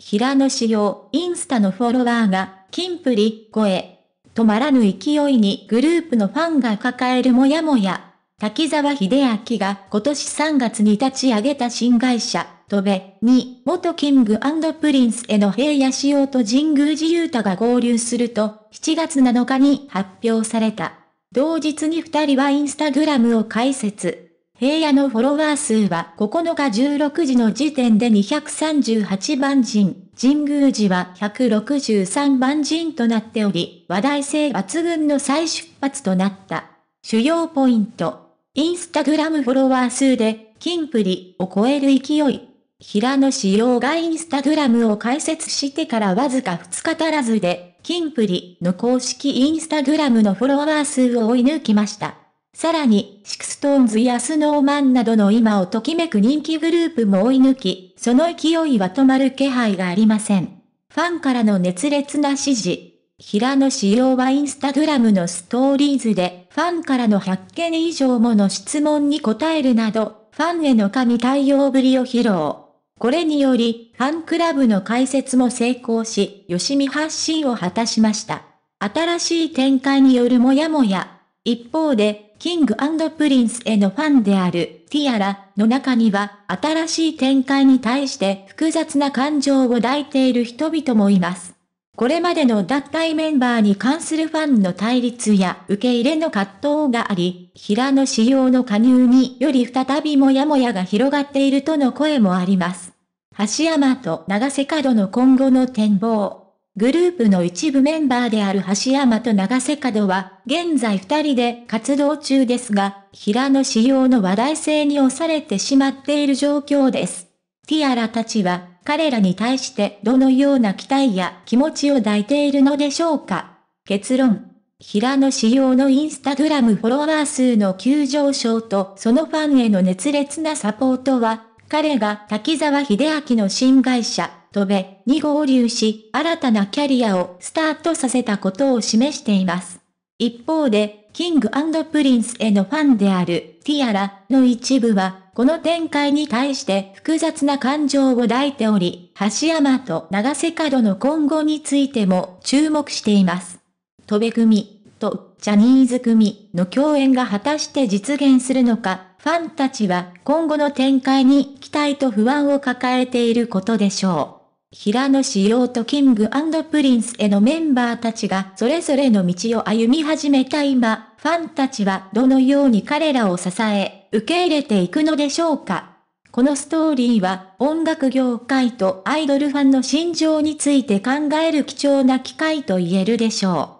平野紫耀、インスタのフォロワーが、キンプリ、声。止まらぬ勢いにグループのファンが抱えるもやもや。滝沢秀明が今年3月に立ち上げた新会社、トベに、元キングプリンスへの平野仕様と神宮寺勇太が合流すると、7月7日に発表された。同日に2人はインスタグラムを開設。平野のフォロワー数は9日16時の時点で238万人、神宮寺は163万人となっており、話題性抜群の再出発となった。主要ポイント。インスタグラムフォロワー数で、金プリを超える勢い。平野志陽がインスタグラムを開設してからわずか2日足らずで、金プリの公式インスタグラムのフォロワー数を追い抜きました。さらに、シクストーンズやスノーマンなどの今をときめく人気グループも追い抜き、その勢いは止まる気配がありません。ファンからの熱烈な支持。平野仕耀はインスタグラムのストーリーズで、ファンからの100件以上もの質問に答えるなど、ファンへの神対応ぶりを披露。これにより、ファンクラブの開設も成功し、よしみ発信を果たしました。新しい展開によるもやもや、一方で、キングプリンスへのファンであるティアラの中には新しい展開に対して複雑な感情を抱いている人々もいます。これまでの脱退メンバーに関するファンの対立や受け入れの葛藤があり、平野仕様の加入により再びもやもやが広がっているとの声もあります。橋山と長瀬角の今後の展望。グループの一部メンバーである橋山と長瀬角は、現在二人で活動中ですが、平野仕様の話題性に押されてしまっている状況です。ティアラたちは、彼らに対してどのような期待や気持ちを抱いているのでしょうか。結論。平野仕様のインスタグラムフォロワー数の急上昇とそのファンへの熱烈なサポートは彼が滝沢秀明の新会社、戸部に合流し、新たなキャリアをスタートさせたことを示しています。一方で、キングプリンスへのファンであるティアラの一部は、この展開に対して複雑な感情を抱いており、橋山と長瀬角の今後についても注目しています。戸部組とジャニーズ組の共演が果たして実現するのか、ファンたちは今後の展開に期待と不安を抱えていることでしょう。平野紫耀とキングプリンスへのメンバーたちがそれぞれの道を歩み始めた今、ファンたちはどのように彼らを支え、受け入れていくのでしょうかこのストーリーは音楽業界とアイドルファンの心情について考える貴重な機会と言えるでしょう。